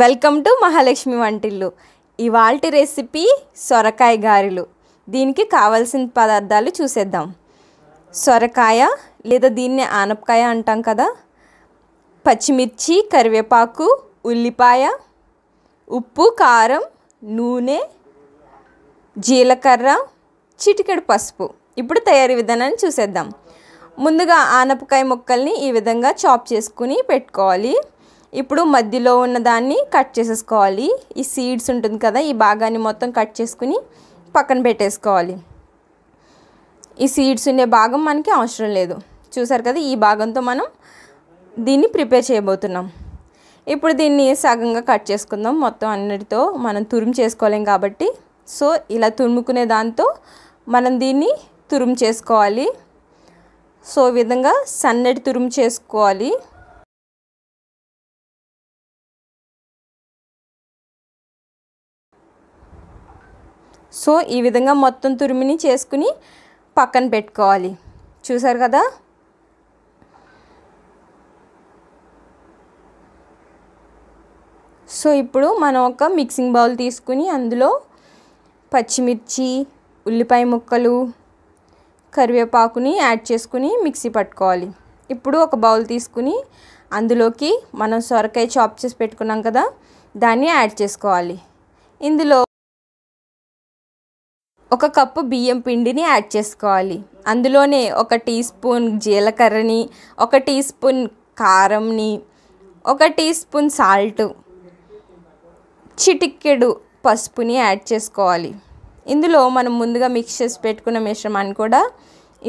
welcome to Mahalakshmi వంటిల్లు ఇవాల్టి recipe సొరకాయ గారెలు దీనికి కావాల్సిన పదార్థాలు చూసేద్దాం సొరకాయ లేదా దీన్ని ఆనపకాయ అంటాం కదా పచ్చిమిర్చి కరివేపాకు ఉల్లిపాయ ఉప్పు కారం నూనె జీలకర్ర చిటికెడు పసుపు ఇప్పుడు తయారీ విధానాన్ని చూసేద్దాం ముందుగా ఆనపకాయ ముక్కల్ని ఈ విధంగా చాప్ చేసుకుని పెట్టుకోవాలి ఇప్పుడు మధ్యలో ఉన్న దాన్ని కట్ చేసేసుకోవాలి ఈ సీడ్స్ ఉంటుంది కదా ఈ భాగాన్ని మొత్తం కట్ చేసుకుని పక్కన పెట్టేసుకోవాలి ఈ సీడ్స్ ఉండే భాగం మనకి అవసరం లేదు చూసారు కదా ఈ భాగంతో మనం దీన్ని ప్రిపేర్ చేయబోతున్నాం ఇప్పుడు దీన్ని సగంగా కట్ చేసుకుందాం మొత్తం అన్నిటితో మనం తురుము చేసుకోలేం కాబట్టి సో ఇలా తురుముకునే దాంతో మనం దీన్ని తురుము చేసుకోవాలి సో విధంగా సన్నటి తురుము చేసుకోవాలి సో ఈ విధంగా మొత్తం తురిమిని చేసుకుని పక్కన పెట్టుకోవాలి చూసారు కదా సో ఇప్పుడు మనం ఒక మిక్సింగ్ బౌల్ తీసుకుని అందులో పచ్చిమిర్చి ఉల్లిపాయ ముక్కలు కరివేపాకుని యాడ్ చేసుకుని మిక్సీ పట్టుకోవాలి ఇప్పుడు ఒక బౌల్ తీసుకుని అందులోకి మనం సొరకాయ చాప్ చేసి పెట్టుకున్నాం కదా దాన్ని యాడ్ చేసుకోవాలి ఇందులో ఒక కప్పు బియ్యం పిండిని యాడ్ చేసుకోవాలి అందులోనే ఒక టీ స్పూన్ జీలకర్రని ఒక టీ స్పూన్ కారంని ఒక టీ స్పూన్ సాల్ట్ చిటిక్కెడు పసుపుని యాడ్ చేసుకోవాలి ఇందులో మనం ముందుగా మిక్స్ చేసి పెట్టుకున్న మిశ్రమాన్ని కూడా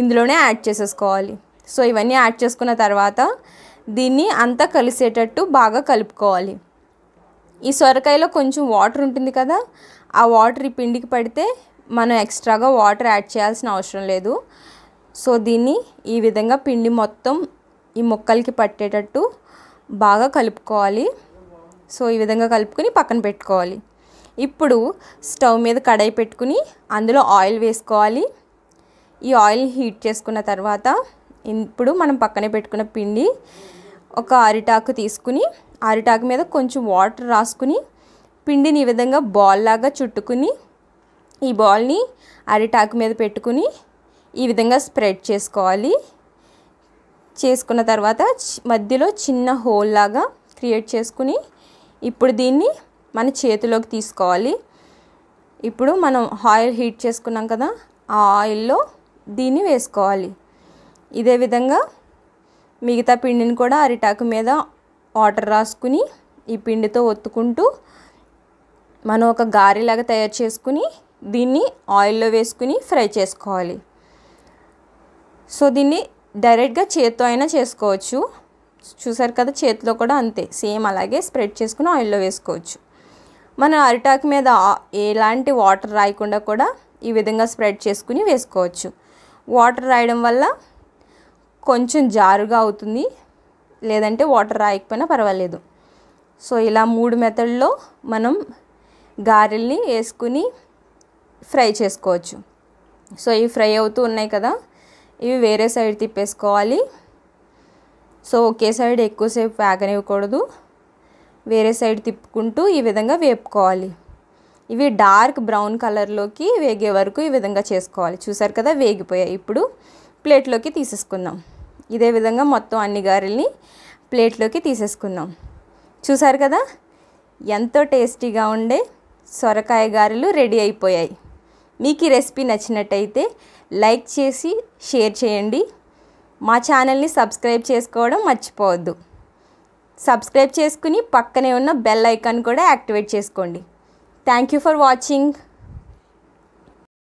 ఇందులోనే యాడ్ చేసేసుకోవాలి సో ఇవన్నీ యాడ్ చేసుకున్న తర్వాత దీన్ని అంతా కలిసేటట్టు బాగా కలుపుకోవాలి ఈ సొరకాయలో కొంచెం వాటర్ ఉంటుంది కదా ఆ వాటర్ ఈ పిండికి పడితే మనం ఎక్స్ట్రాగా వాటర్ యాడ్ చేయాల్సిన అవసరం లేదు సో దీన్ని ఈ విధంగా పిండి మొత్తం ఈ ముక్కలకి పట్టేటట్టు బాగా కలుపుకోవాలి సో ఈ విధంగా కలుపుకొని పక్కన పెట్టుకోవాలి ఇప్పుడు స్టవ్ మీద కడాయి పెట్టుకుని అందులో ఆయిల్ వేసుకోవాలి ఈ ఆయిల్ హీట్ చేసుకున్న తర్వాత ఇప్పుడు మనం పక్కనే పెట్టుకున్న పిండి ఒక అరిటాకు తీసుకుని అరిటాకు మీద కొంచెం వాటర్ రాసుకుని పిండిని ఈ విధంగా బాల్ లాగా చుట్టుకుని ఈ బాల్ని అరిటాకు మీద పెట్టుకుని ఈ విధంగా స్ప్రెడ్ చేసుకోవాలి చేసుకున్న తర్వాత మధ్యలో చిన్న హోల్ లాగా క్రియేట్ చేసుకుని ఇప్పుడు దీన్ని మన చేతిలోకి తీసుకోవాలి ఇప్పుడు మనం ఆయిల్ హీట్ చేసుకున్నాం కదా ఆ ఆయిల్లో దీన్ని వేసుకోవాలి ఇదే విధంగా మిగతా పిండిని కూడా అరిటాకు మీద వాటర్ రాసుకుని ఈ పిండితో ఒత్తుకుంటూ మనం ఒక గారెలాగా తయారు చేసుకుని దీన్ని ఆయిల్లో వేసుకుని ఫ్రై చేసుకోవాలి సో దీన్ని డైరెక్ట్గా చేత్తో అయినా చేసుకోవచ్చు చూసారు కదా చేతిలో కూడా అంతే సేమ్ అలాగే స్ప్రెడ్ చేసుకుని ఆయిల్లో వేసుకోవచ్చు మన అరిటాకు మీద ఎలాంటి వాటర్ రాయకుండా కూడా ఈ విధంగా స్ప్రెడ్ చేసుకుని వేసుకోవచ్చు వాటర్ రాయడం వల్ల కొంచెం జారుగా అవుతుంది లేదంటే వాటర్ రాయకపోయినా పర్వాలేదు సో ఇలా మూడు మెథడ్లో మనం గారెల్ని వేసుకుని ఫ్రై చేసుకోవచ్చు సో ఇవి ఫ్రై అవుతూ ఉన్నాయి కదా ఇవి వేరే సైడ్ తిప్పేసుకోవాలి సో ఒకే సైడ్ ఎక్కువసేపు వేగనివ్వకూడదు వేరే సైడ్ తిప్పుకుంటూ ఈ విధంగా వేపుకోవాలి ఇవి డార్క్ బ్రౌన్ కలర్లోకి వేగే వరకు ఈ విధంగా చేసుకోవాలి చూసారు కదా వేగిపోయాయి ఇప్పుడు ప్లేట్లోకి తీసేసుకుందాం ఇదే విధంగా మొత్తం అన్ని గారెల్ని ప్లేట్లోకి తీసేసుకుందాం చూసారు కదా ఎంతో టేస్టీగా ఉండే సొరకాయ గారెలు రెడీ అయిపోయాయి మీకు ఈ రెసిపీ నచ్చినట్టయితే లైక్ చేసి షేర్ చేయండి మా ఛానల్ని సబ్స్క్రైబ్ చేసుకోవడం మర్చిపోవద్దు సబ్స్క్రైబ్ చేసుకుని పక్కనే ఉన్న బెల్ ఐకాన్ కూడా యాక్టివేట్ చేసుకోండి థ్యాంక్ యూ ఫర్ వాచింగ్